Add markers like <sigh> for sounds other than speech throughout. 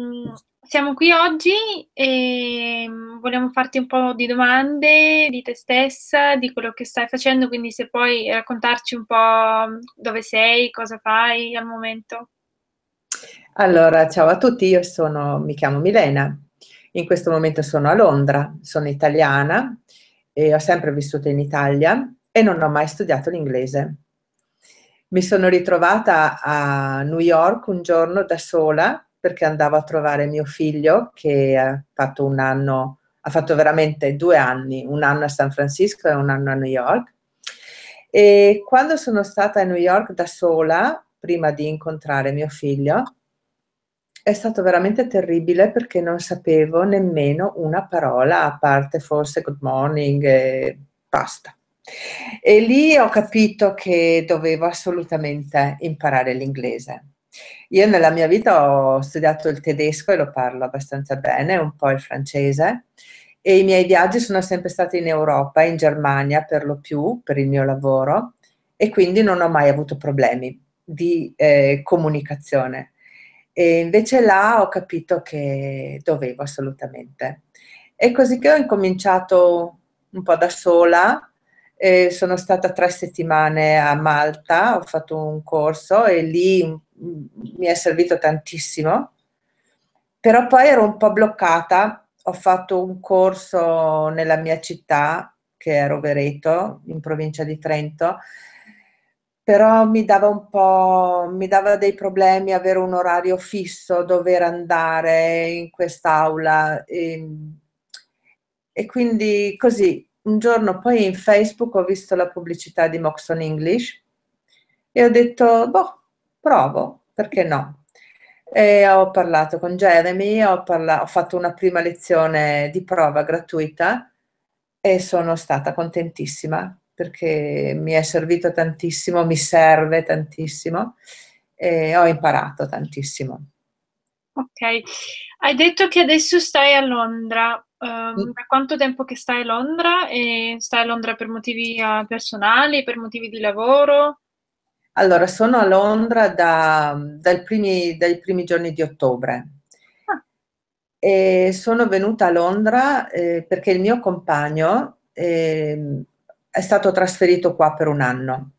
Mm, siamo qui oggi e mm, vogliamo farti un po' di domande di te stessa, di quello che stai facendo, quindi se puoi raccontarci un po' mm, dove sei, cosa fai al momento. Allora, ciao a tutti, io sono, mi chiamo Milena, in questo momento sono a Londra, sono italiana e ho sempre vissuto in Italia e non ho mai studiato l'inglese. Mi sono ritrovata a New York un giorno da sola perché andavo a trovare mio figlio che ha fatto un anno, ha fatto veramente due anni, un anno a San Francisco e un anno a New York. E quando sono stata a New York da sola, prima di incontrare mio figlio, è stato veramente terribile perché non sapevo nemmeno una parola, a parte forse good morning e basta. E lì ho capito che dovevo assolutamente imparare l'inglese. Io nella mia vita ho studiato il tedesco e lo parlo abbastanza bene, un po' il francese e i miei viaggi sono sempre stati in Europa, in Germania per lo più, per il mio lavoro e quindi non ho mai avuto problemi di eh, comunicazione. E invece là ho capito che dovevo assolutamente. E così che ho incominciato un po' da sola, eh, sono stata tre settimane a Malta, ho fatto un corso e lì mi è servito tantissimo, però poi ero un po' bloccata, ho fatto un corso nella mia città, che è Rovereto, in provincia di Trento, però mi dava un po' mi dava dei problemi avere un orario fisso, dover andare in quest'aula e, ehm, e, quindi così un giorno poi in Facebook ho visto la pubblicità di Moxon English e ho detto boh, provo, perché no? E ho parlato con Jeremy, ho, parla- ho fatto una prima lezione di prova gratuita e sono stata contentissima perché mi è servito tantissimo, mi serve tantissimo e ho imparato tantissimo. Ok, hai detto che adesso stai a Londra. Um, Da quanto tempo che stai a Londra? E stai a Londra per motivi eh, personali, per motivi di lavoro? Allora, sono a Londra da, dal primi, dai primi giorni di ottobre. Ah. E sono venuta a Londra eh, perché il mio compagno eh, è stato trasferito qua per un anno.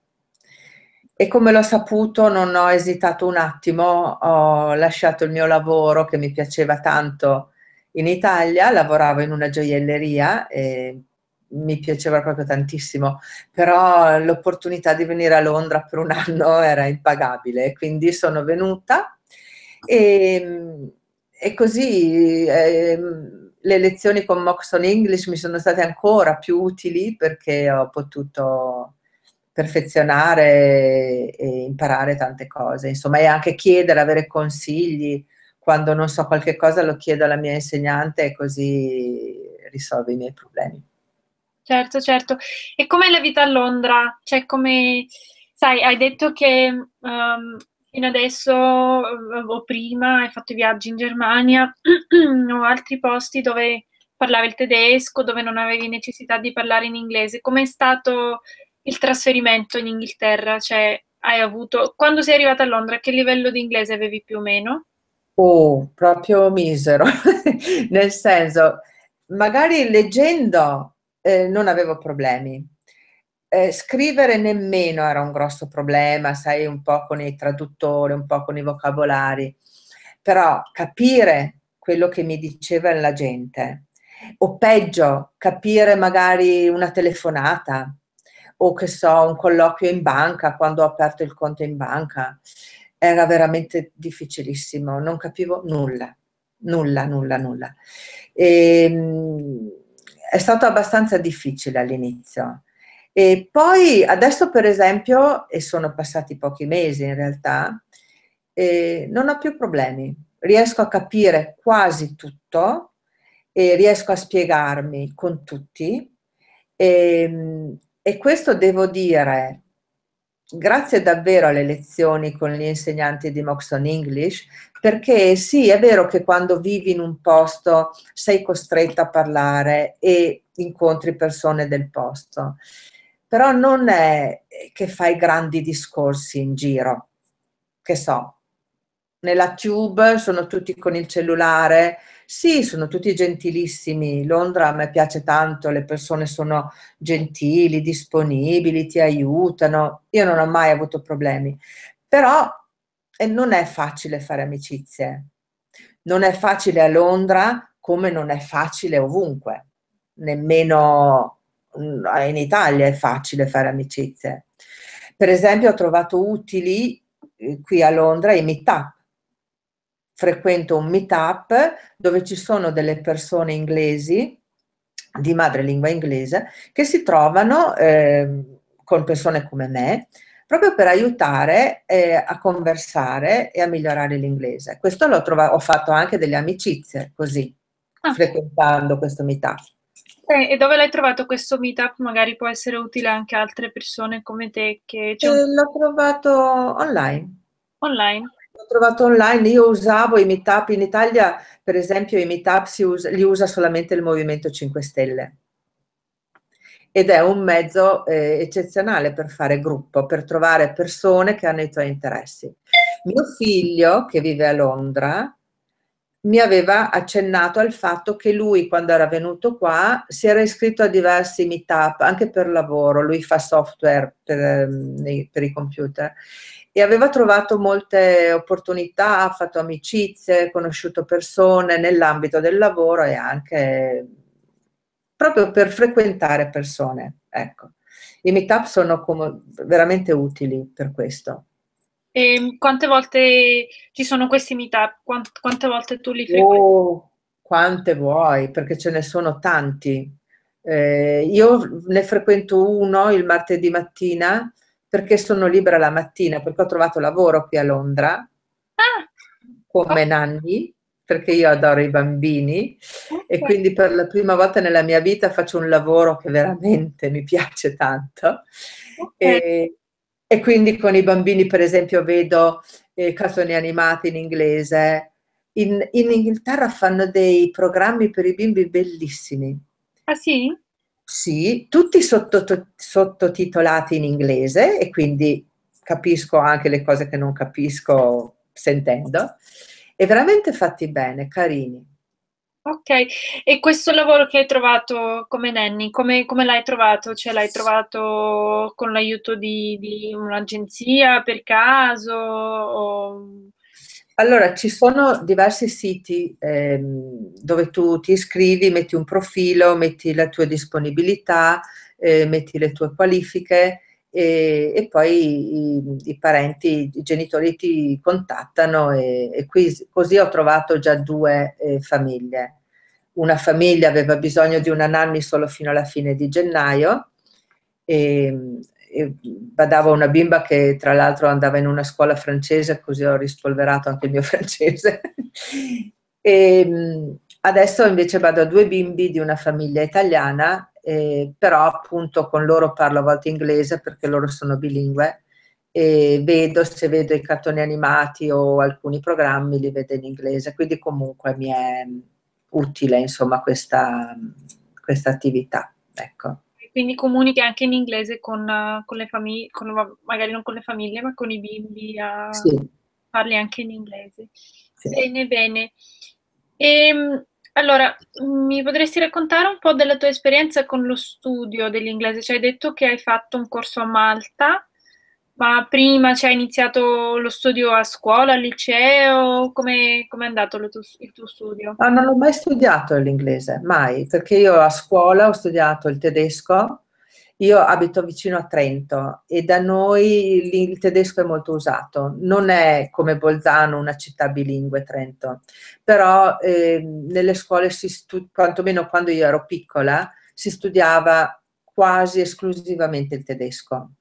E come l'ho saputo, non ho esitato un attimo, ho lasciato il mio lavoro che mi piaceva tanto in Italia, lavoravo in una gioielleria eh, mi piaceva proprio tantissimo, però l'opportunità di venire a Londra per un <laughs> anno era impagabile, quindi sono venuta e, e così eh, le lezioni con Moxon English mi sono state ancora più utili perché ho potuto perfezionare e imparare tante cose, insomma, e anche chiedere, avere consigli, quando non so qualche cosa lo chiedo alla mia insegnante e così risolve i miei problemi certo, certo. E com'è la vita a Londra? Cioè, come, sai, hai detto che um, fino adesso ehm, o prima hai fatto i viaggi in Germania <clears throat> o altri posti dove parlavi il tedesco, dove non avevi necessità di parlare in inglese. Com'è stato il trasferimento in Inghilterra? Cioè, hai avuto, quando sei arrivata a Londra, che livello di inglese avevi più o meno? Oh, proprio misero, <laughs> nel senso, magari leggendo eh, non avevo problemi. Eh, scrivere nemmeno era un grosso problema, sai, un po' con i traduttori, un po' con i vocabolari, però capire quello che mi diceva la gente, o peggio, capire magari una telefonata, o che so, un colloquio in banca, quando ho aperto il conto in banca, era veramente difficilissimo, non capivo nulla, nulla, nulla, nulla. E, ehm, è stato abbastanza difficile all'inizio. E poi adesso per esempio, e sono passati pochi mesi in realtà, eh, non ho più problemi, riesco a capire quasi tutto e riesco a spiegarmi con tutti e, ehm, e questo devo dire grazie davvero alle lezioni con gli insegnanti di Moxon English perché sì, è vero che quando vivi in un posto sei costretta a parlare e incontri persone del posto, però non è che fai grandi discorsi in giro, che so, nella tube sono tutti con il cellulare, sì, sono tutti gentilissimi, Londra a me piace tanto, le persone sono gentili, disponibili, ti aiutano, io non ho mai avuto problemi, però e non è facile fare amicizie. Non è facile a Londra come non è facile ovunque. Nemmeno mm, in Italia è facile fare amicizie. Per esempio ho trovato utili eh, qui a Londra i meetup. Frequento un meetup dove ci sono delle persone inglesi di madrelingua inglese che si trovano eh, con persone come me proprio per aiutare eh, a conversare e a migliorare l'inglese. Questo l'ho trovato, ho fatto anche delle amicizie così, ah. frequentando questo meetup. Eh, e dove l'hai trovato questo meetup? Magari può essere utile anche a altre persone come te che... Eh, l'ho trovato online. Online? L'ho trovato online, io usavo i meetup, in Italia per esempio i meetup us- li usa solamente il Movimento 5 Stelle ed è un mezzo eh, eccezionale per fare gruppo, per trovare persone che hanno i tuoi interessi. Mio figlio, che vive a Londra, mi aveva accennato al fatto che lui, quando era venuto qua, si era iscritto a diversi meetup, anche per lavoro, lui fa software per, ehm, per i computer, e aveva trovato molte opportunità, ha fatto amicizie, conosciuto persone nell'ambito del lavoro e anche proprio per frequentare persone. Ecco. I meetup sono come, veramente utili per questo. E ehm, quante volte ci sono questi meetup? Quante, quante volte tu li frequenti? Oh, quante vuoi, perché ce ne sono tanti. Eh, io ne frequento uno il martedì mattina perché sono libera la mattina, perché ho trovato lavoro qui a Londra ah, come oh. nanni perché io adoro i bambini okay. e quindi per la prima volta nella mia vita faccio un lavoro che veramente mi piace tanto. Okay. E, e, quindi con i bambini, per esempio, vedo eh, cartoni animati in inglese. In, in, Inghilterra fanno dei programmi per i bimbi bellissimi. Ah sì? Sì, tutti sottotitolati in inglese e quindi capisco anche le cose che non capisco sentendo e veramente fatti bene, carini. Ok, e questo lavoro che hai trovato come Nanny, come, come l'hai trovato? Cioè l'hai trovato con l'aiuto di, di un'agenzia per caso? O... Allora, ci sono diversi siti ehm, dove tu ti iscrivi, metti un profilo, metti la tua disponibilità, eh, metti le tue qualifiche e, e poi i, i, parenti, i genitori ti contattano e, e qui, così ho trovato già due eh, famiglie. Una famiglia aveva bisogno di una nanny solo fino alla fine di gennaio e, ehm, e badavo una bimba che tra l'altro andava in una scuola francese, così ho rispolverato anche il mio <laughs> francese. e, ehm, adesso invece vado a due bimbi di una famiglia italiana eh, però appunto con loro parlo a volte inglese perché loro sono bilingue e vedo se vedo i cartoni animati o alcuni programmi li vedo in inglese, quindi comunque mi è utile insomma questa, questa attività. Ecco. Quindi comunichi anche in inglese con, con le famiglie, magari non con le famiglie, ma con i bimbi, a... sì. parli anche in inglese. Sì. Bene, bene. E, ehm, allora, mi potresti raccontare un po' della tua esperienza con lo studio dell'inglese? Ci hai detto che hai fatto un corso a Malta, ma prima ci hai iniziato lo studio a scuola, al liceo? Come è andato lo tu, il tuo studio? Ah, non ho mai studiato l'inglese, mai, perché io a scuola ho studiato il tedesco, io abito vicino a Trento e da noi il tedesco è molto usato, non è come Bolzano una città bilingue Trento, però eh, nelle scuole, si stu- quantomeno quando io ero piccola, si studiava quasi esclusivamente il tedesco.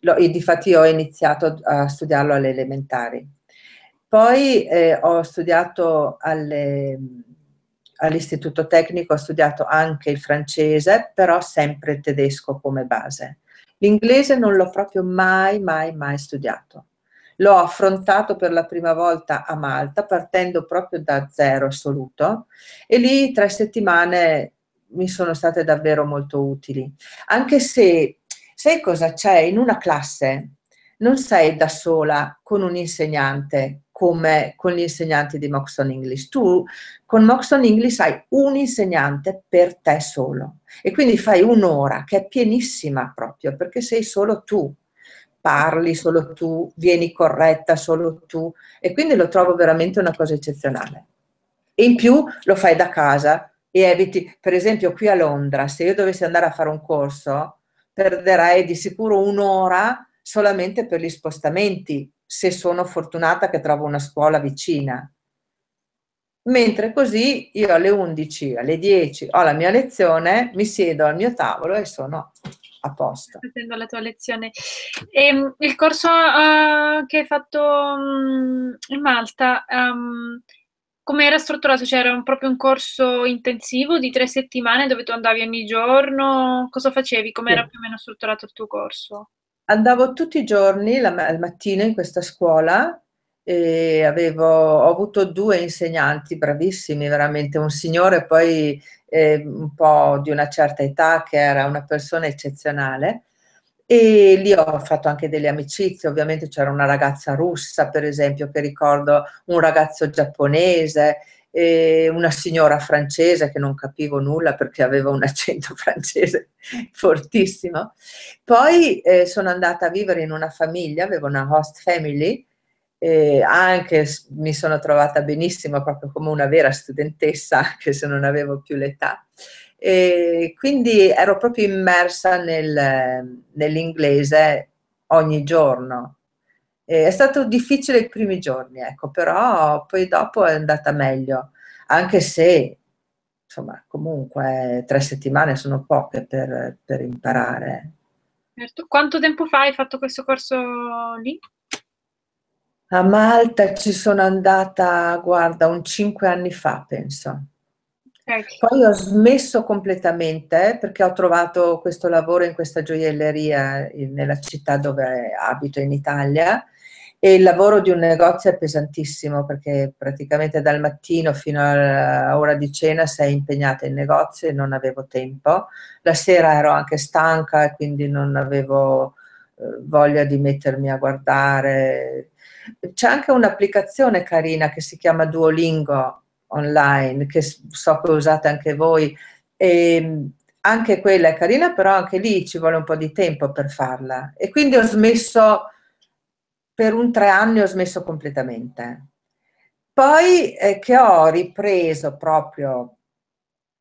Lo, e difatti ho iniziato a studiarlo alle elementari. Poi eh, ho studiato alle all'istituto tecnico ho studiato anche il francese, però sempre il tedesco come base. L'inglese non l'ho proprio mai, mai, mai studiato. L'ho affrontato per la prima volta a Malta, partendo proprio da zero assoluto, e lì tre settimane mi sono state davvero molto utili. Anche se, sai cosa c'è? In una classe non sei da sola con un insegnante come con gli insegnanti di Moxon English. Tu con Moxon English hai un insegnante per te solo e quindi fai un'ora che è pienissima proprio perché sei solo tu, parli solo tu, vieni corretta solo tu e quindi lo trovo veramente una cosa eccezionale. E in più lo fai da casa e eviti, per esempio qui a Londra, se io dovessi andare a fare un corso, perderei di sicuro un'ora solamente per gli spostamenti se sono fortunata che trovo una scuola vicina. Mentre così io alle 11, alle 10 ho la mia lezione, mi siedo al mio tavolo e sono a posto. Facendo la tua lezione. E, ehm, il corso uh, che hai fatto um, in Malta, um, ehm, come cioè, era strutturato? C'era cioè, proprio un corso intensivo di tre settimane dove tu andavi ogni giorno? Cosa facevi? Come era sì. più o meno strutturato il tuo corso? andavo tutti i giorni la, al mattino in questa scuola e avevo, ho avuto due insegnanti bravissimi, veramente un signore poi eh, un po' di una certa età che era una persona eccezionale e lì ho fatto anche delle amicizie, ovviamente c'era una ragazza russa per esempio che ricordo, un ragazzo giapponese e una signora francese che non capivo nulla perché aveva un <laughs> accento francese fortissimo. Poi eh, sono andata a vivere in una famiglia, avevo una host family, eh, anche mi sono trovata benissimo proprio come una vera studentessa, <laughs> anche se non avevo più l'età. E quindi ero proprio immersa nel, nell'inglese ogni giorno eh, è stato difficile i primi giorni, ecco, però poi dopo è andata meglio, anche se, insomma, comunque tre settimane sono poche per, per imparare. Certo. Quanto tempo fa hai fatto questo corso lì? A Malta ci sono andata, guarda, un cinque anni fa, penso. Poi ho smesso completamente perché ho trovato questo lavoro in questa gioielleria eh, nella città dove abito in Italia e il lavoro di un negozio è pesantissimo perché praticamente dal mattino fino all'ora di cena sei impegnata in negozio e non avevo tempo. La sera ero anche stanca e quindi non avevo eh, voglia di mettermi a guardare. C'è anche un'applicazione carina che si chiama Duolingo online, che so che usate anche voi, e ehm, anche quella è carina, però anche lì ci vuole un po' di tempo per farla. E quindi ho smesso per un tre anni ho smesso completamente. Poi eh, che ho ripreso proprio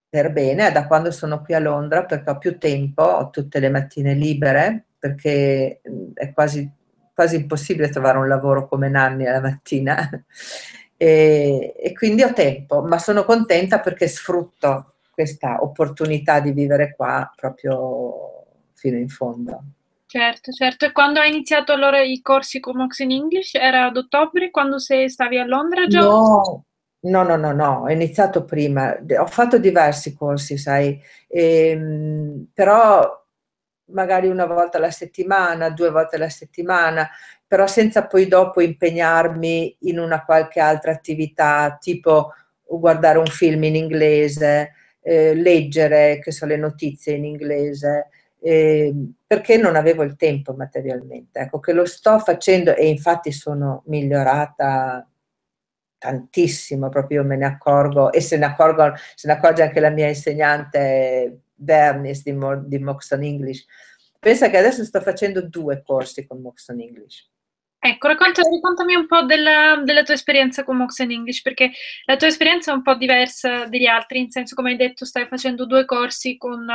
per bene da quando sono qui a Londra perché ho più tempo, ho tutte le mattine libere perché mm, è quasi, quasi impossibile trovare un lavoro come Nanni alla mattina <laughs> e, e quindi ho tempo, ma sono contenta perché sfrutto questa opportunità di vivere qua proprio fino in fondo. Certo, certo. E quando hai iniziato allora i corsi con Mox in English? Era ad ottobre, quando sei, stavi a Londra già? No, no, no, no, no, ho iniziato prima. Ho fatto diversi corsi, sai, ehm, però magari una volta alla settimana, due volte alla settimana, però senza poi dopo impegnarmi in una qualche altra attività, tipo guardare un film in inglese, eh, leggere, che so, le notizie in inglese, eh, perché non avevo il tempo materialmente. Ecco, che lo sto facendo e infatti sono migliorata tantissimo, proprio me ne accorgo e se ne, accorgo, se ne accorge anche la mia insegnante Bernice di, Mo, di Moxon English. Pensa che adesso sto facendo due corsi con Moxon English. Ecco, raccontami un po' della, della tua esperienza con Moxon English, perché la tua esperienza è un po' diversa degli altri, in senso, come hai detto, stai facendo due corsi con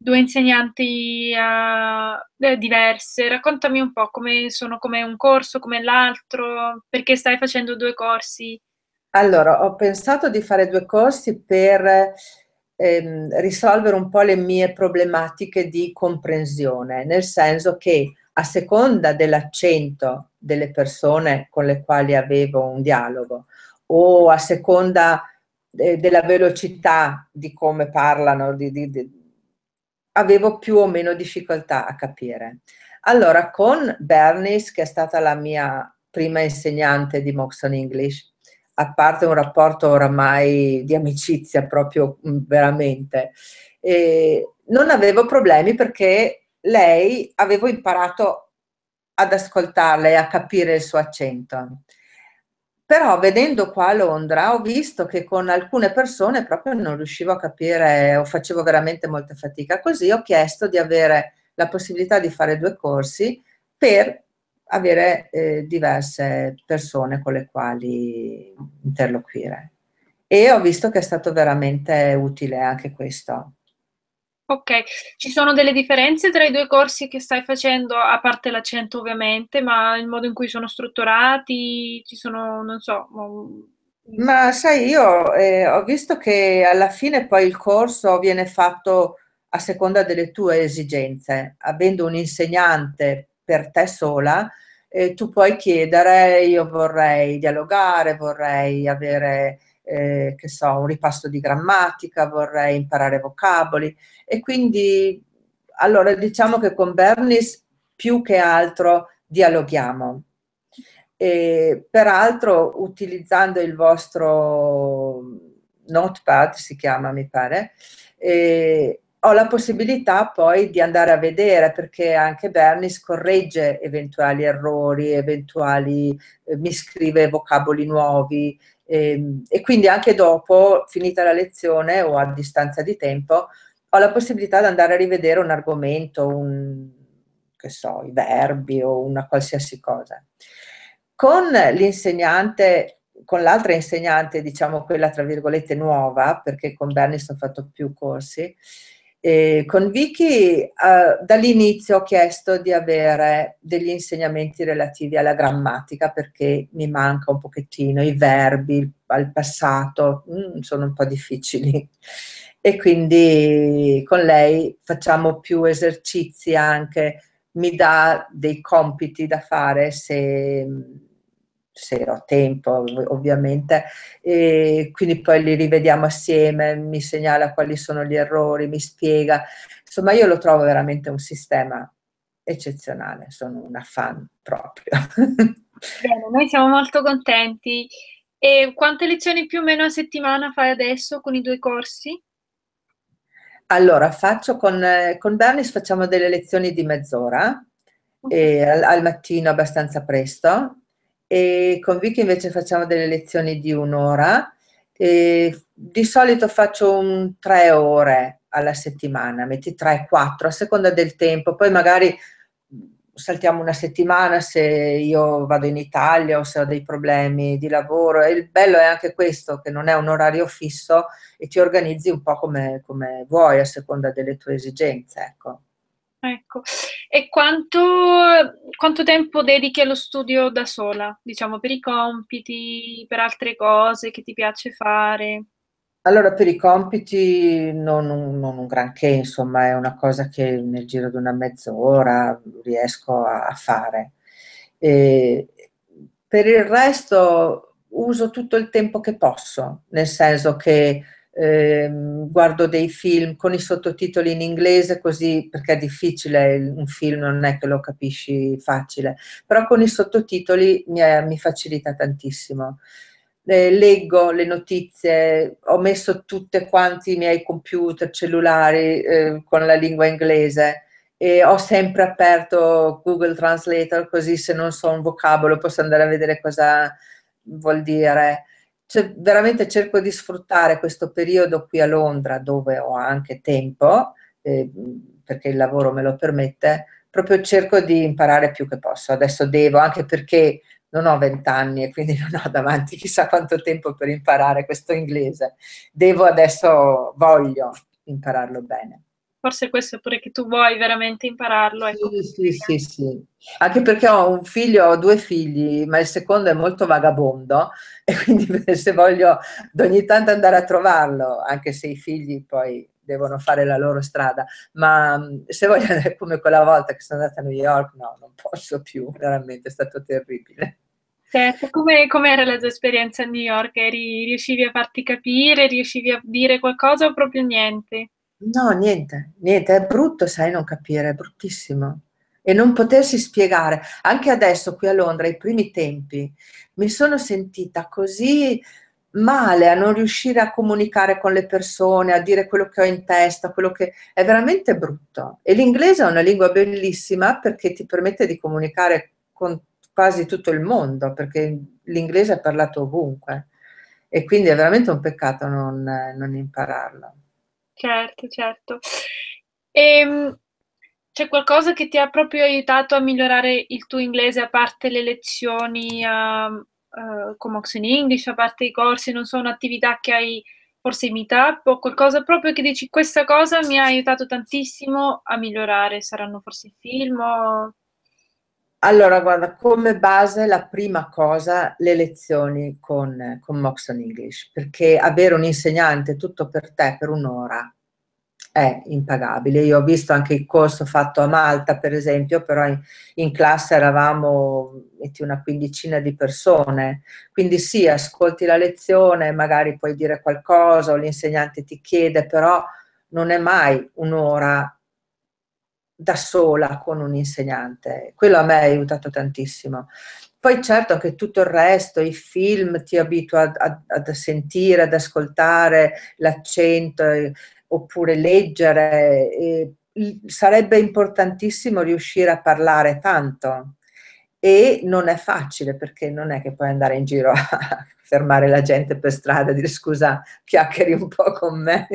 due insegnanti uh, diverse. Raccontami un po' come sono, come un corso, come l'altro, perché stai facendo due corsi. Allora, ho pensato di fare due corsi per ehm, risolvere un po' le mie problematiche di comprensione, nel senso che a seconda dell'accento delle persone con le quali avevo un dialogo o a seconda eh, della velocità di come parlano, di, di, di avevo più o meno difficoltà a capire. Allora, con Bernice, che è stata la mia prima insegnante di Moxon English, a parte un rapporto oramai di amicizia proprio mm, veramente, eh, non avevo problemi perché lei avevo imparato ad ascoltarla e a capire il suo accento. Però vedendo qua a Londra ho visto che con alcune persone proprio non riuscivo a capire o facevo veramente molta fatica. Così ho chiesto di avere la possibilità di fare due corsi per avere eh, diverse persone con le quali interloquire. E ho visto che è stato veramente utile anche questo. Ok, ci sono delle differenze tra i due corsi che stai facendo, a parte l'accento ovviamente, ma il modo in cui sono strutturati, ci sono, non so. Mm. Ma sai, io eh, ho visto che alla fine poi il corso viene fatto a seconda delle tue esigenze, avendo un insegnante per te sola, eh, tu puoi chiedere, io vorrei dialogare, vorrei avere eh, che so, un ripasto di grammatica, vorrei imparare vocaboli e quindi allora diciamo che con Bernice più che altro dialoghiamo. E, peraltro utilizzando il vostro notepad, si chiama mi pare, eh, ho la possibilità poi di andare a vedere perché anche Bernice corregge eventuali errori, eventuali, eh, mi scrive vocaboli nuovi, e, ehm, e quindi anche dopo, finita la lezione o a distanza di tempo, ho la possibilità di andare a rivedere un argomento, un, che so, i verbi o una qualsiasi cosa. Con l'insegnante, con l'altra insegnante, diciamo quella tra virgolette nuova, perché con Bernice ho fatto più corsi, con Vicky eh, dall'inizio ho chiesto di avere degli insegnamenti relativi alla grammatica perché mi manca un pochettino i verbi al passato, mm, sono un po' difficili. E quindi con lei facciamo più esercizi anche, mi dà dei compiti da fare se mm, se ho tempo ovviamente, e quindi poi li rivediamo assieme, mi segnala quali sono gli errori, mi spiega, insomma io lo trovo veramente un sistema eccezionale, sono una fan proprio. <laughs> Bene, noi siamo molto contenti. E quante lezioni più o meno a settimana fai adesso con i due corsi? Allora, faccio con, con Bernis facciamo delle lezioni di mezz'ora, okay. al, al mattino abbastanza presto, e con Vicky invece facciamo delle lezioni di un'ora. di solito faccio un tre ore alla settimana, metti tre, quattro, a seconda del tempo, poi magari saltiamo una settimana se io vado in Italia o se ho dei problemi di lavoro e il bello è anche questo che non è un orario fisso e ti organizzi un po' come, come vuoi a seconda delle tue esigenze. Ecco. Ecco, e quanto, quanto, tempo dedichi allo studio da sola, diciamo, per i compiti, per altre cose che ti piace fare? Allora, per i compiti non un, non un granché, insomma, è una cosa che nel giro di una mezz'ora riesco a, a fare. E per il resto uso tutto il tempo che posso, nel senso che eh, guardo dei film con i sottotitoli in inglese così perché è difficile, un film non è che lo capisci facile, però con i sottotitoli mi, è, mi facilita tantissimo. Eh, leggo le notizie, ho messo tutti quanti i miei computer, cellulari eh, con la lingua inglese e ho sempre aperto Google Translator così se non so un vocabolo posso andare a vedere cosa vuol dire cioè, veramente cerco di sfruttare questo periodo qui a Londra dove ho anche tempo, eh, perché il lavoro me lo permette, proprio cerco di imparare più che posso. Adesso devo, anche perché non ho vent'anni e quindi non ho davanti chissà quanto tempo per imparare questo inglese. Devo adesso, voglio impararlo bene forse questo è pure che tu vuoi veramente impararlo. Ecco. Sì, sì, sì, sì, Anche perché ho un figlio, ho due figli, ma il secondo è molto vagabondo <laughs> e quindi <laughs> se voglio ogni tanto andare a trovarlo, anche se i figli poi devono fare la loro strada, ma mm, se voglio <laughs> andare come quella volta che sono andata a New York, no, non posso più, veramente è stato terribile. Certo, come, era la tua esperienza a New York? Eri, riuscivi a farti capire, riuscivi a dire qualcosa o proprio niente? No, niente, niente, è brutto, sai, non capire, è bruttissimo. E non potersi spiegare. Anche adesso qui a Londra, i primi tempi, mi sono sentita così male a non riuscire a comunicare con le persone, a dire quello che ho in testa, quello che è veramente brutto. E l'inglese è una lingua bellissima perché ti permette di comunicare con quasi tutto il mondo, perché l'inglese è parlato ovunque. E quindi è veramente un peccato non, non impararlo. Certo, certo. E, ehm, c'è qualcosa che ti ha proprio aiutato a migliorare il tuo inglese, a parte le lezioni uh, uh, con Mox English, a parte i corsi, non so, un'attività che hai forse in meetup o qualcosa proprio che dici questa cosa mi ha aiutato tantissimo a migliorare, saranno forse film o... Allora, guarda, come base la prima cosa, le lezioni con, con Moxon English, perché avere un insegnante tutto per te per un'ora è impagabile. Io ho visto anche il corso fatto a Malta, per esempio, però in, in classe eravamo metti, una quindicina di persone, quindi sì, ascolti la lezione, magari puoi dire qualcosa o l'insegnante ti chiede, però non è mai un'ora da sola con un insegnante. Quello a me ha aiutato tantissimo. Poi certo che tutto il resto, i film ti abitua a sentire, ad ascoltare l'accento eh, oppure leggere. Eh, sarebbe importantissimo riuscire a parlare tanto e non è facile perché non è che puoi andare in giro <laughs> a fermare la gente per strada e dire scusa, chiacchieri un po' con me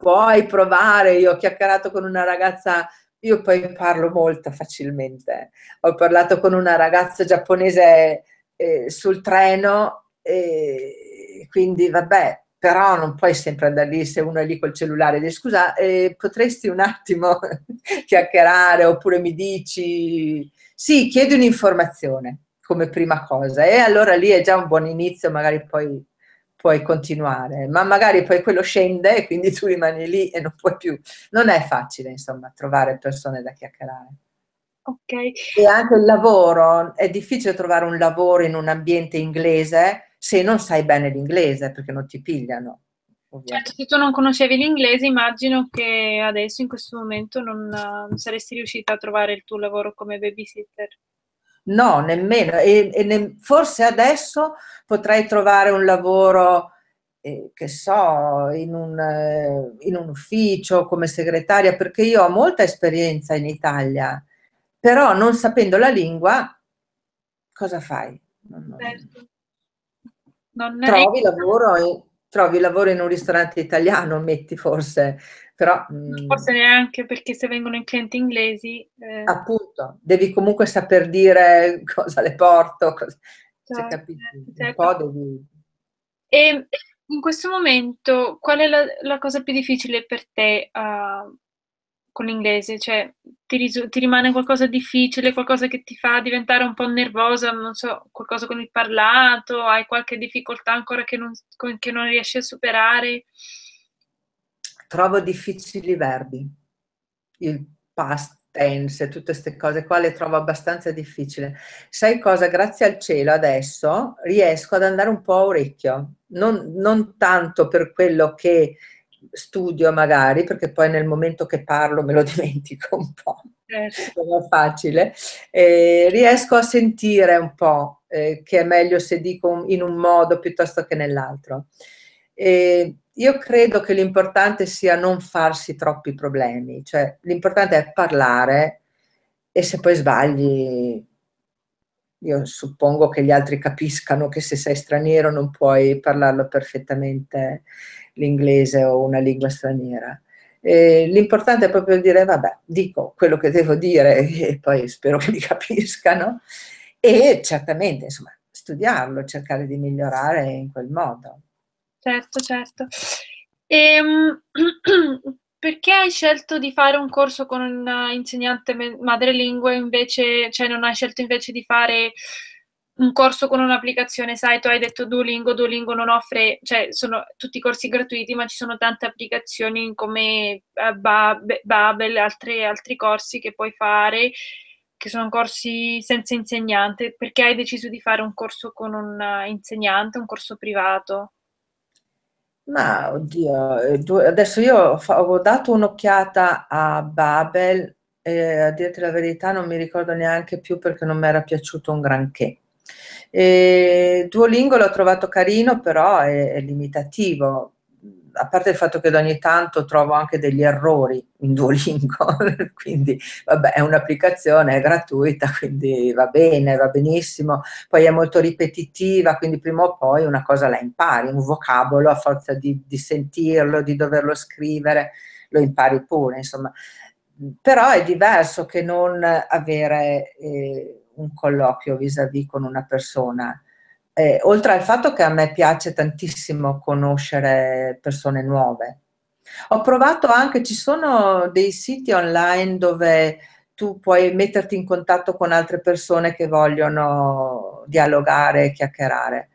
puoi provare, io ho chiacchierato con una ragazza io poi parlo molto facilmente. Ho parlato con una ragazza giapponese eh, sul treno, eh, quindi vabbè, però non puoi sempre andare lì se uno è lì col cellulare e scusa, eh, potresti un attimo <laughs> chiacchierare oppure mi dici, sì, chiedi un'informazione come prima cosa e allora lì è già un buon inizio, magari poi puoi continuare, ma magari poi quello scende e quindi tu rimani lì e non puoi più. Non è facile, insomma, trovare persone da chiacchierare. Ok. E anche il lavoro, è difficile trovare un lavoro in un ambiente inglese se non sai bene l'inglese, perché non ti pigliano. Ovviamente. Certo, se tu non conoscevi l'inglese, immagino che adesso, in questo momento, non, non saresti riuscita a trovare il tuo lavoro come babysitter. No, nemmeno. E, e ne, forse adesso potrei trovare un lavoro, eh, che so, in un, eh, in un, ufficio come segretaria, perché io ho molta esperienza in Italia, però non sapendo la lingua, cosa fai? Non, non... Certo. Non trovi, lavoro, trovi lavoro in un ristorante italiano, metti forse, però... Mh, mm, Forse neanche perché se vengono in clienti inglesi... Eh... Appunto, devi comunque saper dire cosa le porto, cosa... Certo, capito, eh, certo. un po' devi... E in questo momento qual è la, la cosa più difficile per te uh, con l'inglese? Cioè, ti, risu- ti, rimane qualcosa difficile, qualcosa che ti fa diventare un po' nervosa, non so, qualcosa con il parlato, hai qualche difficoltà ancora che non, che non riesci a superare? trovo difficili i verbi, il past tense, tutte queste cose qua le trovo abbastanza difficile. Sai cosa? Grazie al cielo adesso riesco ad andare un po' a orecchio, non, non tanto per quello che studio magari, perché poi nel momento che parlo me lo <laughs> dimentico un po', certo. non è facile, eh, riesco a sentire un po' eh, che è meglio se dico in un modo piuttosto che nell'altro. Eh, io credo che l'importante sia non farsi troppi problemi, cioè l'importante è parlare e se poi sbagli, io suppongo che gli altri capiscano che se sei straniero non puoi parlarlo perfettamente l'inglese o una lingua straniera. E l'importante è proprio dire, vabbè, dico quello che devo dire <laughs> e poi spero che mi capiscano e certamente, insomma, studiarlo, cercare di migliorare in quel modo certo, certo. E, ehm, <clears throat> perché hai scelto di fare un corso con un insegnante madrelingua invece, cioè non hai scelto invece di fare un corso con un'applicazione, sai, tu hai detto Duolingo, Duolingo non offre, cioè sono tutti corsi gratuiti, ma ci sono tante applicazioni come eh, Babel, altri, altri corsi che puoi fare, che sono corsi senza insegnante, perché hai deciso di fare un corso con un eh, insegnante, un corso privato? Ma oddio, eh, adesso io ho dato un'occhiata a Babel e a dirti la verità non mi ricordo neanche più perché non mi era piaciuto un granché. E Duolingo l'ho trovato carino, però è, è limitativo a parte il fatto che ogni tanto trovo anche degli errori in <laughs> Duolingo, quindi vabbè è un'applicazione, è gratuita, quindi va bene, va benissimo, poi è molto ripetitiva, quindi prima o poi una cosa la impari, un vocabolo a forza di, di sentirlo, di doverlo scrivere, lo impari pure, insomma. Però è diverso che non avere eh, un colloquio vis-à-vis -vis con una persona eh, oltre al fatto che a me piace tantissimo conoscere persone nuove. Ho provato anche, ci sono dei siti online dove tu puoi metterti in contatto con altre persone che vogliono dialogare, chiacchierare,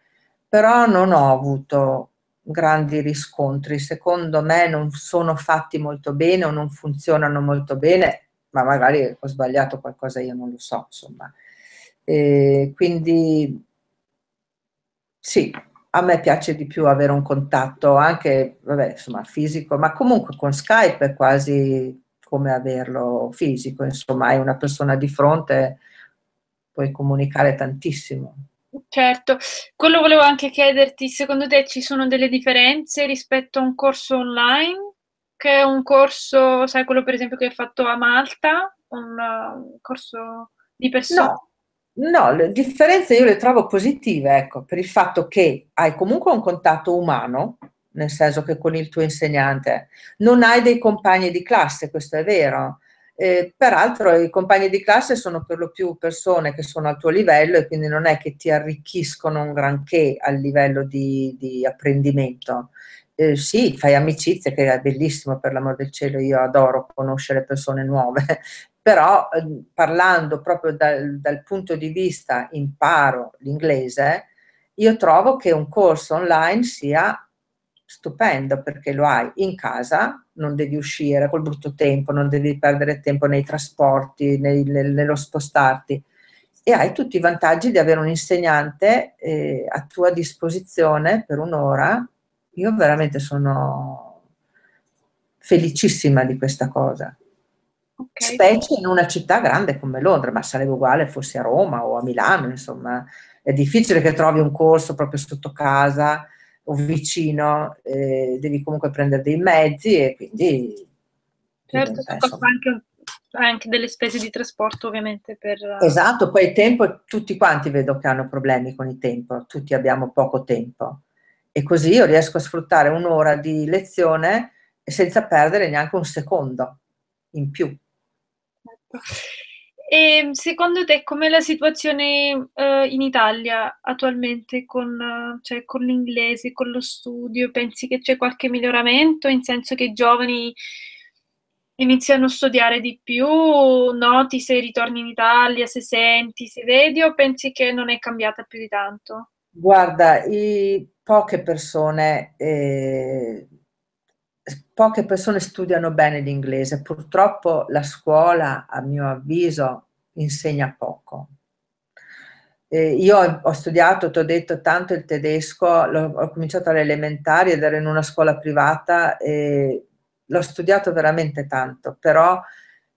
però non ho avuto grandi riscontri, secondo me non sono fatti molto bene o non funzionano molto bene, ma magari ho sbagliato qualcosa, io non lo so, insomma. E quindi sì, a me piace di più avere un contatto anche, vabbè, insomma, fisico, ma comunque con Skype è quasi come averlo fisico, insomma, hai una persona di fronte, puoi comunicare tantissimo. Certo, quello volevo anche chiederti, secondo te ci sono delle differenze rispetto a un corso online, che è un corso, sai quello per esempio che hai fatto a Malta, un, uh, un corso di persone? No No, le differenze io le trovo positive, ecco, per il fatto che hai comunque un contatto umano, nel senso che con il tuo insegnante non hai dei compagni di classe, questo è vero. Eh, peraltro i compagni di classe sono per lo più persone che sono al tuo livello e quindi non è che ti arricchiscono un granché a livello di, di apprendimento. Eh, sì, fai amicizie, che è bellissimo per l'amor del cielo, io adoro conoscere persone nuove, però eh, parlando proprio dal, dal, punto di vista imparo l'inglese, io trovo che un corso online sia stupendo perché lo hai in casa, non devi uscire col brutto tempo, non devi perdere tempo nei trasporti, nei, nel, nello spostarti e hai tutti i vantaggi di avere un insegnante eh, a tua disposizione per un'ora. Io veramente sono felicissima di questa cosa. Okay. specie in una città grande come Londra, ma sarebbe uguale fosse a Roma o a Milano, insomma, è difficile che trovi un corso proprio sotto casa o vicino, eh, devi comunque prendere dei mezzi e quindi... Certo, anche, anche delle spese di trasporto ovviamente per... Eh, esatto, poi il tempo, tutti quanti vedo che hanno problemi con il tempo, tutti abbiamo poco tempo e così io riesco a sfruttare un'ora di lezione senza perdere neanche un secondo in più ecco. E secondo te com'è la situazione eh, in Italia attualmente con, cioè, con, l'inglese, con lo studio? Pensi che c'è qualche miglioramento, in senso che i giovani iniziano a studiare di più? Noti se ritorni in Italia, se senti, se vedi o pensi che non è cambiata più di tanto? Guarda, i, poche persone eh, poche persone studiano bene l'inglese, purtroppo la scuola, a mio avviso, insegna poco. Eh, io ho studiato, ti ho detto, tanto il tedesco, ho cominciato alle elementari ed ero in una scuola privata e l'ho studiato veramente tanto, però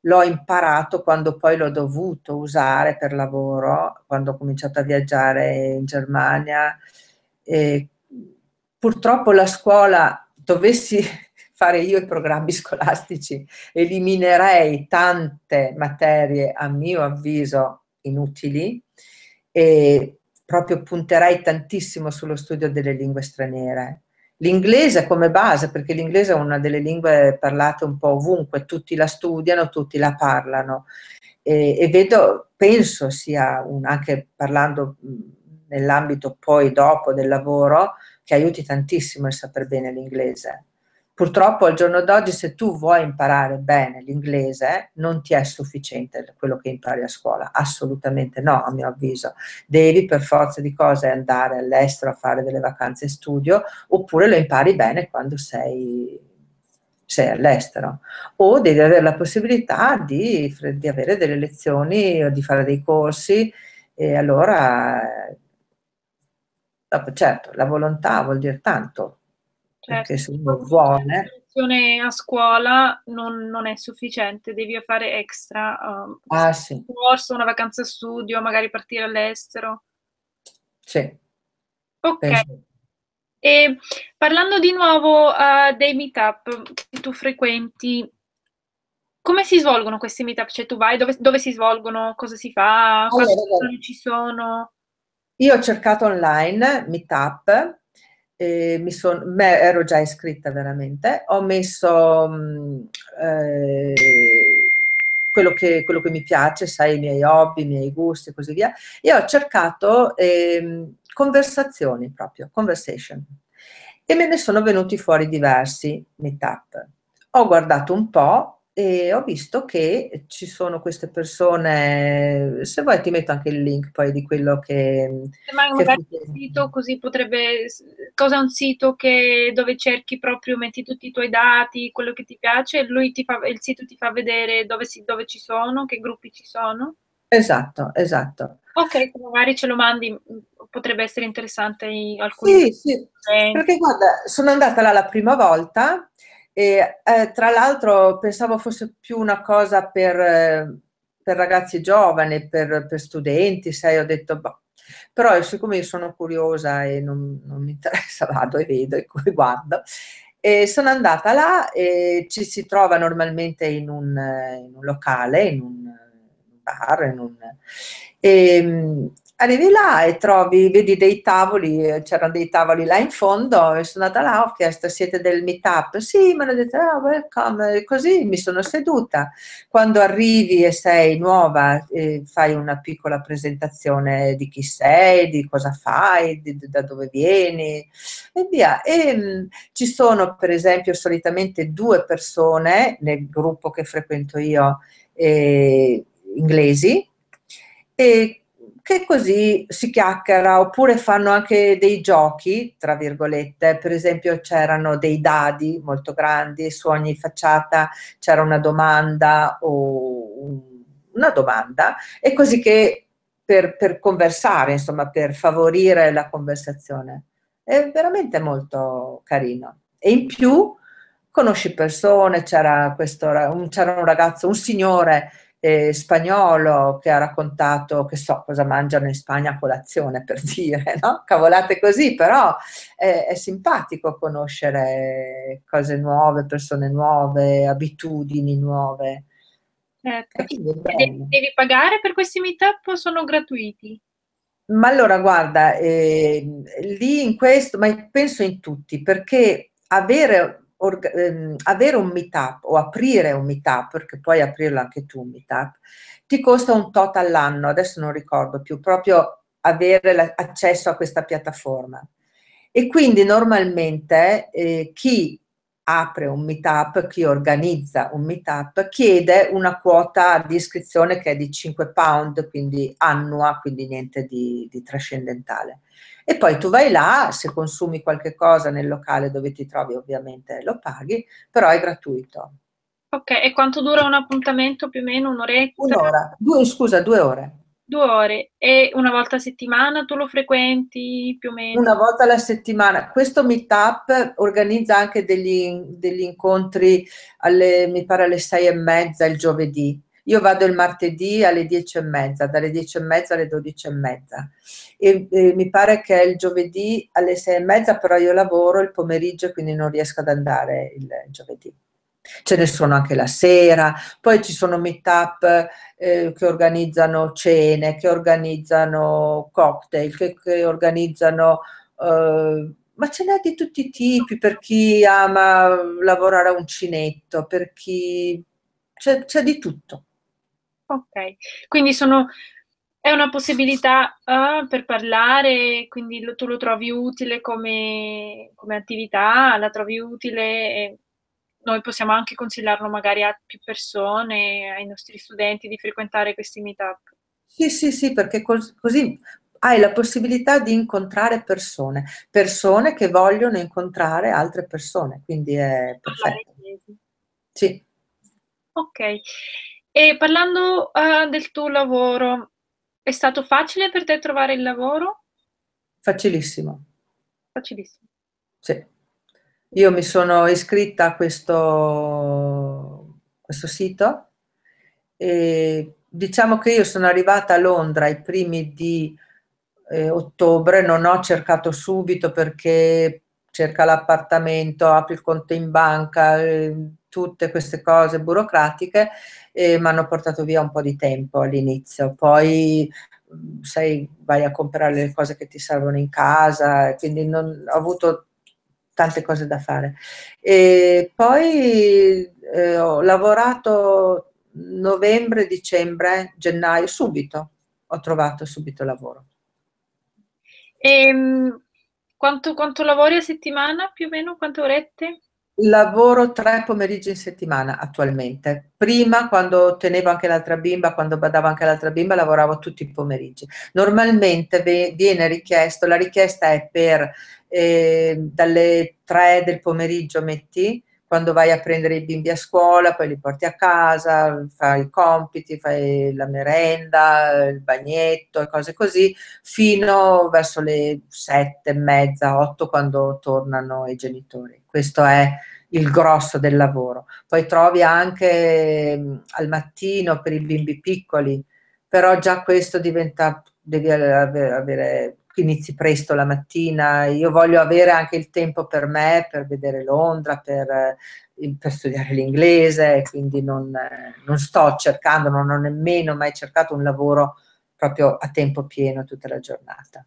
l'ho imparato quando poi l'ho dovuto usare per lavoro, quando ho cominciato a viaggiare in Germania. E purtroppo la scuola dovessi fare io i programmi <laughs> scolastici, eliminerei tante materie a mio avviso inutili e proprio punterei tantissimo sullo studio delle lingue straniere. L'inglese come base, perché l'inglese è una delle lingue parlate un po' ovunque, tutti la studiano, tutti la parlano e, e vedo, penso sia un, anche parlando nell'ambito poi dopo del lavoro, che aiuti tantissimo il saper bene l'inglese Purtroppo al giorno d'oggi se tu vuoi imparare bene l'inglese non ti è sufficiente quello che impari a scuola, assolutamente no a mio avviso. Devi per forza di cose andare all'estero a fare delle vacanze studio oppure lo impari bene quando sei sei all'estero o devi avere la possibilità di, di, avere delle lezioni o di fare dei corsi e allora eh, certo la volontà vuol dire tanto perché se uno vuole... A scuola non, non, è sufficiente, devi fare extra um, ah, sì. un corso, una vacanza studio, magari partire all'estero. Sì. Ok. Penso. E parlando di nuovo uh, dei meetup che tu frequenti, come si svolgono questi meetup? Cioè tu vai, dove, dove si svolgono, cosa si fa, allora, quanti allora. ci sono? Io ho cercato online meetup eh, mi son, beh, ero già iscritta veramente, ho messo mh, mm, eh, quello, che, quello, che, mi piace, sai, i miei hobby, i miei gusti e così via, e ho cercato eh, conversazioni proprio, conversation. E me ne sono venuti fuori diversi meetup. Ho guardato un po', e ho visto che ci sono queste persone, se vuoi ti metto anche il link poi di quello che... Ma che magari un sito così potrebbe... Cosa è un sito che, dove cerchi proprio, metti tutti i tuoi dati, quello che ti piace, lui ti fa, il sito ti fa vedere dove, si, dove ci sono, che gruppi ci sono? Esatto, esatto. Ok, magari ce lo mandi, mm, potrebbe essere interessante alcuni. Sì, sì, perché guarda, sono andata là la prima volta e, eh, tra l'altro pensavo fosse più una cosa per, eh, per ragazzi giovani, per, per, studenti, sai, ho detto, boh. però siccome io sono curiosa e non, non mi interessa, <laughs> vado e vedo e guardo. E sono andata là e ci si trova normalmente in un, eh, in un locale, in un bar, in un, e, ehm, arrivi là e trovi, vedi dei tavoli, eh, c'erano dei tavoli là in fondo, e sono andata là, ho chiesto siete del meetup? Sì, mi hanno detto oh, welcome, così mi sono seduta. Quando arrivi e sei nuova eh, fai una piccola presentazione di chi sei, di cosa fai, di, da dove vieni e via. E, ehm, mh, ci sono per esempio solitamente due persone nel gruppo che frequento io eh, inglesi e che così si chiacchiera oppure fanno anche dei giochi, tra virgolette, per esempio c'erano dei dadi molto grandi, su ogni facciata c'era una domanda o una domanda e così che per, per conversare, insomma, per favorire la conversazione. È veramente molto carino. E in più conosci persone, c'era, questo, c'era un ragazzo, un signore eh, spagnolo che ha raccontato, che so, cosa mangiano in Spagna a colazione, per dire, <laughs> no? Cavolate così, però eh, è simpatico conoscere cose nuove, persone nuove, abitudini nuove. Certo. Devi, pagare per questi meetup o sono gratuiti? Ma allora guarda, eh, lì in questo, ma penso in tutti, perché avere ehm, avere un meetup o aprire un meetup, perché puoi aprirlo anche tu un meetup, ti costa un tot all'anno, adesso non ricordo più, proprio avere la- accesso a questa piattaforma. E quindi normalmente eh, chi apre un meetup, chi organizza un meetup, chiede una quota di iscrizione che è di 5 pound, quindi annua, quindi niente di, di trascendentale e poi tu vai là, se consumi qualche cosa nel locale dove ti trovi ovviamente lo paghi, però è gratuito. Ok, e quanto dura un appuntamento più o meno? Un'oretta? Un'ora, due, scusa, due ore. Due ore e una volta a settimana tu lo frequenti più o meno? Una volta alla settimana. Questo meetup organizza anche degli, degli incontri alle, mi pare alle sei e mezza il giovedì io vado il martedì alle 10 e mezza, dalle 10 e mezza alle 12 e mezza. E, e mi pare che il giovedì alle 6 e mezza, però io lavoro il pomeriggio, quindi non riesco ad andare il giovedì. Ce ne sono anche la sera, poi ci sono meetup eh, che organizzano cene, che organizzano cocktail, che, che organizzano... Eh, ma ce n'è di tutti i tipi, per chi ama lavorare a uncinetto, per chi... c'è, c'è di tutto. Ok, quindi sono, è una possibilità uh, per parlare, quindi lo, tu lo trovi utile come, come attività, la trovi utile, noi possiamo anche consigliarlo magari a più persone, ai nostri studenti di frequentare questi meetup. Sì, sì, sì, perché così hai la possibilità di incontrare persone, persone che vogliono incontrare altre persone, quindi è perfetto. Sì. Ok. E parlando, uhm, del tuo lavoro, è stato facile per te trovare il lavoro? Facilissimo. Facilissimo. Sì. Io mi sono iscritta a questo questo sito e diciamo che io sono arrivata a Londra i primi di, ehm, ottobre, non ho cercato subito perché cerca l'appartamento, apri il conto in banca, ehm tutte queste cose burocratiche eh, mi hanno portato via un po' di tempo all'inizio, poi mm, sai, vai a comprare le cose che ti servono in casa, quindi non, ho avuto tante cose da fare. E poi eh, ho lavorato novembre, dicembre, gennaio, subito, ho trovato subito lavoro. E, ehm, quanto, quanto lavori a settimana più o meno? Quante orette? Lavoro tre pomeriggi in settimana attualmente. Prima, quando tenevo anche l'altra bimba, quando badavo anche l'altra bimba, lavoravo tutti i pomeriggi. Normalmente viene richiesto, la richiesta è per eh, dalle tre del pomeriggio metti quando vai a prendere i bimbi a scuola, poi li porti a casa, fai i compiti, fai la merenda, il bagnetto e cose così, fino verso le sette e mezza, otto quando tornano i genitori. Questo è il grosso del lavoro. Poi trovi anche mm, al mattino per i bimbi piccoli, però già questo diventa, devi avere, inizi presto la mattina, io voglio avere anche il tempo per me, per vedere Londra, per, eh, per studiare l'inglese, quindi non, eh, non, sto cercando, non ho nemmeno mai cercato un lavoro proprio a tempo pieno tutta la giornata.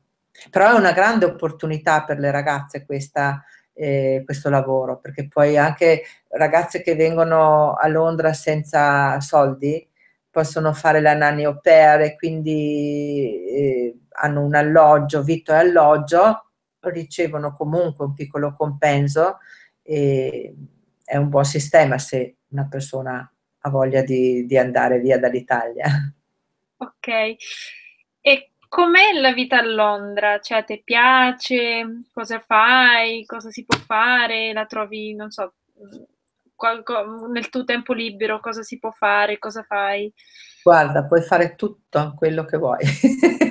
Però è una grande opportunità per le ragazze questa, eh, questo lavoro, perché poi anche ragazze che vengono a Londra senza soldi possono fare la nanny au pair e quindi... Eh, hanno un alloggio, vitto e alloggio, ricevono comunque un piccolo compenso e è un buon sistema se una persona ha voglia di, di andare via dall'Italia. Ok, e com'è la vita a Londra? Cioè, a te piace? Cosa fai? Cosa si può fare? La trovi, non so, qualco, nel tuo tempo libero cosa si può fare? Cosa fai? Guarda, puoi fare tutto quello che vuoi. <laughs>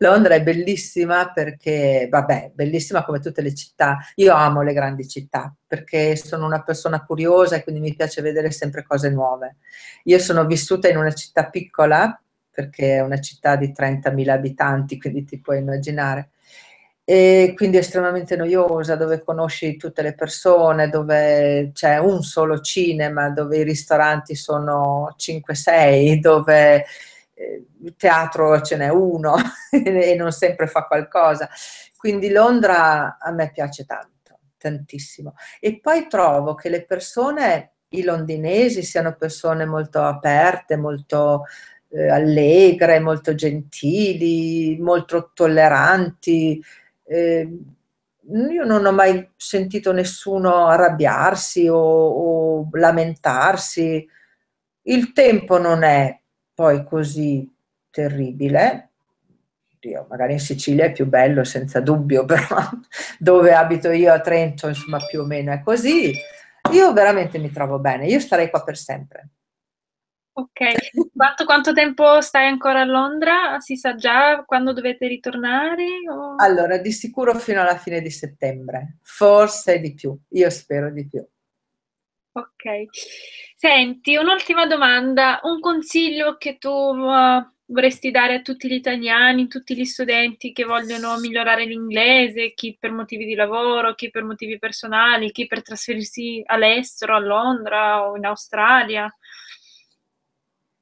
Londra è bellissima perché, vabbè, bellissima come tutte le città. Io amo le grandi città perché sono una persona curiosa e quindi mi piace vedere sempre cose nuove. Io sono vissuta in una città piccola perché è una città di 30.000 abitanti, quindi ti puoi immaginare. E quindi estremamente noiosa, dove conosci tutte le persone, dove c'è un solo cinema, dove i ristoranti sono 5-6, dove il teatro ce n'è uno <laughs> e non sempre fa qualcosa. Quindi Londra a me piace tanto, tantissimo. E poi trovo che le persone, i londinesi, siano persone molto aperte, molto eh, allegre, molto gentili, molto tolleranti. Eh, io non ho mai sentito nessuno arrabbiarsi o, o lamentarsi. Il tempo non è poi così terribile. Oddio, magari in Sicilia è più bello senza dubbio, <laughs> però dove abito io a Trento, insomma, più o meno è così. Io veramente mi trovo bene, io starei qua per sempre. Ok, quanto, quanto, tempo stai ancora a Londra? Si sa già quando dovete ritornare? O... Allora, di sicuro fino alla fine di settembre, forse di più, io spero di più. Ok. Senti, un'ultima domanda, un consiglio che tu uh, vorresti dare a tutti gli italiani, tutti gli studenti che vogliono migliorare l'inglese, chi per motivi di lavoro, chi per motivi personali, chi per trasferirsi all'estero, a Londra o in Australia?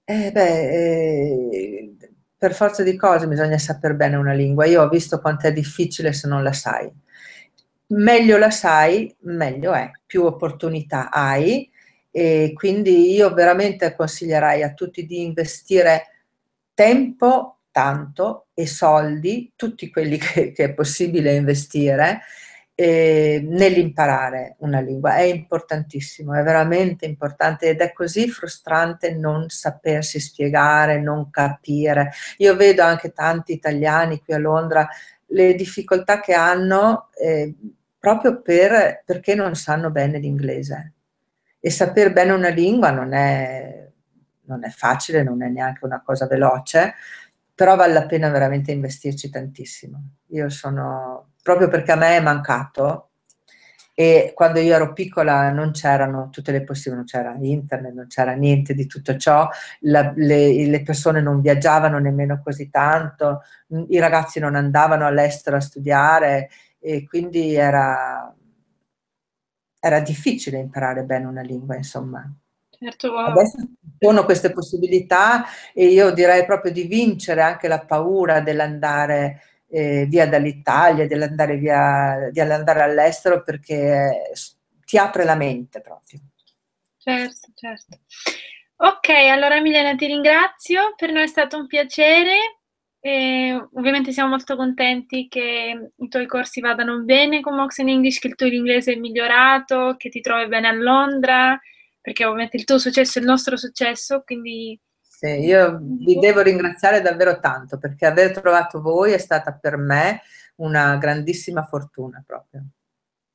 Eh beh, eh, per forza di cose bisogna saper bene una lingua. Io ho visto quanto è difficile se non la sai meglio la sai, meglio è, più opportunità hai e quindi io veramente consiglierei a tutti di investire tempo tanto e soldi, tutti quelli <laughs> che, che è possibile investire eh, nell'imparare una lingua. È importantissimo, è veramente importante ed è così frustrante non sapersi spiegare, non capire. Io vedo anche tanti italiani qui a Londra le difficoltà che hanno eh, proprio per, perché non sanno bene l'inglese. E sapere bene una lingua non è, non è facile, non è neanche una cosa veloce, però vale la pena veramente investirci tantissimo. Io sono, proprio perché a me è mancato, e quando io ero piccola non c'erano tutte le possibili, non c'era internet, non c'era niente di tutto ciò, La, le, le, persone non viaggiavano nemmeno così tanto, i ragazzi non andavano all'estero a studiare e quindi era, era difficile imparare bene una lingua, insomma. Certo, wow. Adesso sono queste possibilità e io direi proprio di vincere anche la paura dell'andare eh, via dall'Italia, dell'andare, via, dell'andare all'estero perché ti apre la mente proprio. Certo, certo. Ok, allora Milena ti ringrazio, per noi è stato un piacere. E ovviamente siamo molto contenti che i tuoi corsi vadano bene con Mox in English, che il tuo inglese è migliorato, che ti trovi bene a Londra, perché ovviamente il tuo successo è il nostro successo, quindi sì, io vi devo ringraziare davvero tanto perché aver trovato voi è stata per me una grandissima fortuna proprio.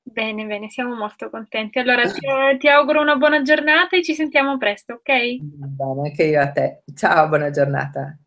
Bene, bene, siamo molto contenti. Allora ti, ti auguro una buona giornata e ci sentiamo presto, ok? Va bene, anche io a te. Ciao, buona giornata.